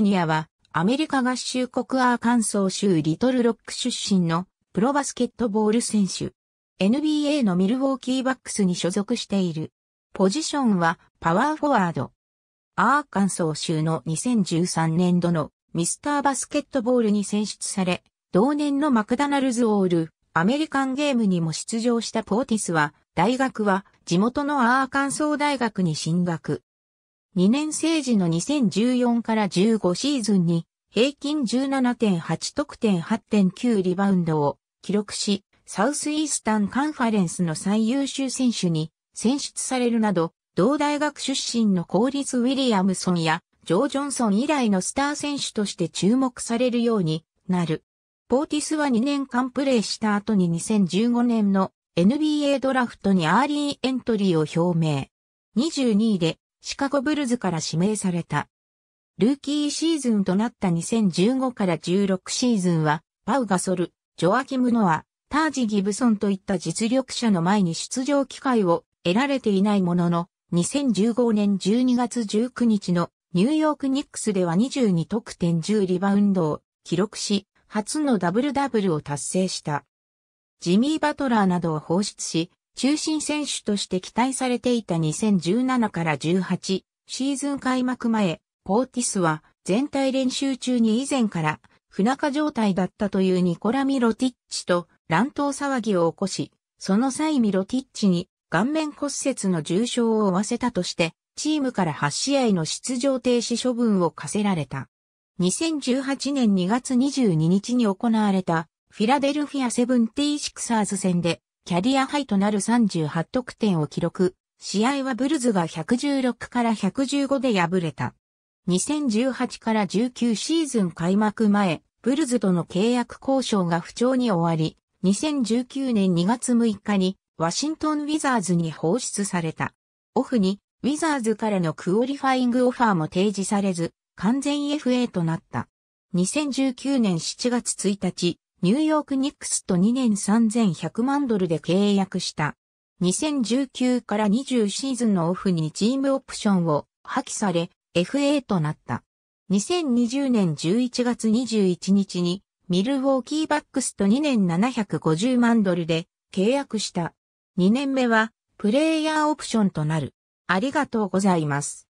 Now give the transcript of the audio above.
ニアは、アメリカ合衆国アーカンソー州リトルロック出身のプロバスケットボール選手。NBA のミルウォーキーバックスに所属している。ポジションはパワーフォワード。アーカンソー州の2013年度のミスターバスケットボールに選出され、同年のマクダナルズオール、アメリカンゲームにも出場したポーティスは、大学は地元のアーカンソー大学に進学。2年生時の2014から15シーズンに平均17.8得点8.9リバウンドを記録し、サウスイースタンカンファレンスの最優秀選手に選出されるなど、同大学出身の公立ウィリアムソンやジョー・ジョンソン以来のスター選手として注目されるようになる。ポーティスは2年間プレーした後に2015年の NBA ドラフトにアーリーエントリーを表明。22位でシカゴブルズから指名された。ルーキーシーズンとなった2015から16シーズンは、パウガソル、ジョアキム・ノア、タージ・ギブソンといった実力者の前に出場機会を得られていないものの、2015年12月19日のニューヨークニックスでは22得点10リバウンドを記録し、初のダブルダブルを達成した。ジミー・バトラーなどを放出し、中心選手として期待されていた2017から18シーズン開幕前、ポーティスは全体練習中に以前から不仲状態だったというニコラ・ミロティッチと乱闘騒ぎを起こし、その際ミロティッチに顔面骨折の重傷を負わせたとして、チームから8試合の出場停止処分を課せられた。2018年2月22日に行われたフィラデルフィアセブンティーシクサーズ戦でキャリアハイとなる38得点を記録。試合はブルズが116から115で敗れた。2018から19シーズン開幕前、ブルズとの契約交渉が不調に終わり、2019年2月6日にワシントン・ウィザーズに放出された。オフにウィザーズからのクオリファイングオファーも提示されず、完全 FA となった。2019年7月1日、ニューヨークニックスと2年3100万ドルで契約した。2019から20シーズンのオフにチームオプションを破棄され、FA となった。2020年11月21日にミルウォーキーバックスと2年750万ドルで契約した。2年目はプレイヤーオプションとなる。ありがとうございます。